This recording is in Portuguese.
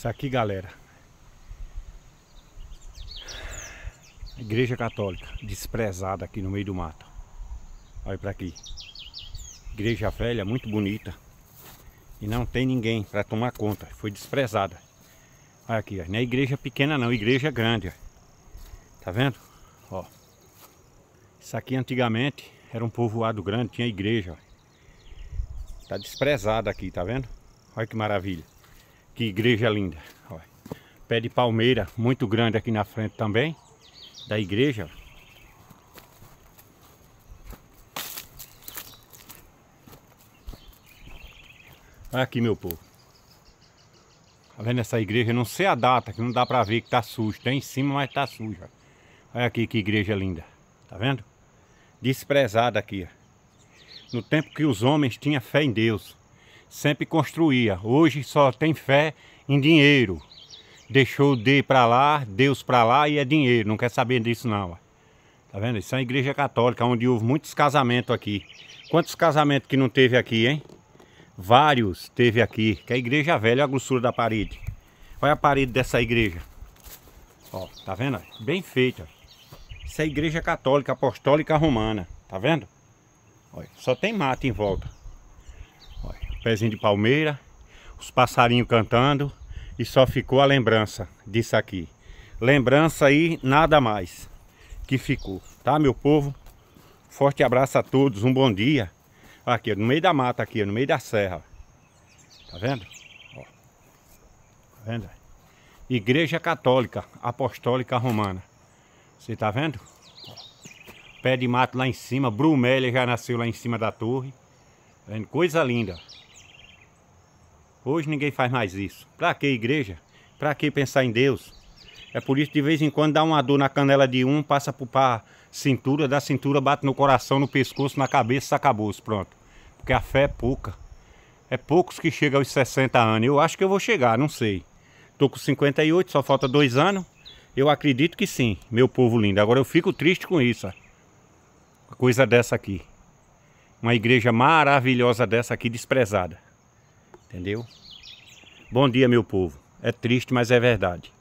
Isso aqui, galera. Igreja Católica, desprezada aqui no meio do mato. Olha para aqui. Igreja velha, muito bonita. E não tem ninguém para tomar conta. Foi desprezada. Olha aqui, ó. não é igreja pequena não, igreja grande. Ó. Tá vendo? Ó. Isso aqui antigamente era um povoado grande, tinha igreja. Ó. Tá desprezada aqui, tá vendo? Olha que maravilha. Que igreja linda. Olha. Pé de palmeira muito grande aqui na frente também. Da igreja. Olha aqui meu povo. Tá vendo essa igreja? Não sei a data, que não dá pra ver que tá sujo. Tem tá em cima, mas tá suja. Olha aqui que igreja linda. Tá vendo? Desprezada aqui. No tempo que os homens tinham fé em Deus sempre construía. Hoje só tem fé em dinheiro. Deixou de para lá, Deus para lá e é dinheiro. Não quer saber disso não. Tá vendo? Isso é a igreja católica, onde houve muitos casamentos aqui. Quantos casamentos que não teve aqui, hein? Vários teve aqui. Que é a igreja velha, a grossura da parede. Olha a parede dessa igreja. Ó, tá vendo? Bem feita. Isso é a igreja católica apostólica romana. Tá vendo? Olha, só tem mato em volta pezinho de palmeira, os passarinhos cantando e só ficou a lembrança disso aqui. Lembrança aí, nada mais que ficou, tá meu povo? Forte abraço a todos, um bom dia. Aqui, no meio da mata aqui, no meio da serra. Tá vendo? Ó. Tá vendo? Igreja Católica Apostólica Romana. Você tá vendo? Pé de mato lá em cima, Brumélia já nasceu lá em cima da torre. Tá vendo? Coisa linda. Hoje ninguém faz mais isso. Para que igreja? Para que pensar em Deus? É por isso que de vez em quando dá uma dor na canela de um, passa para cintura, da cintura bate no coração, no pescoço, na cabeça, acabou-se, pronto. Porque a fé é pouca. É poucos que chegam aos 60 anos. Eu acho que eu vou chegar, não sei. Tô com 58, só falta dois anos. Eu acredito que sim, meu povo lindo. Agora eu fico triste com isso. Ó. Uma coisa dessa aqui. Uma igreja maravilhosa dessa aqui desprezada. Entendeu? Bom dia, meu povo. É triste, mas é verdade.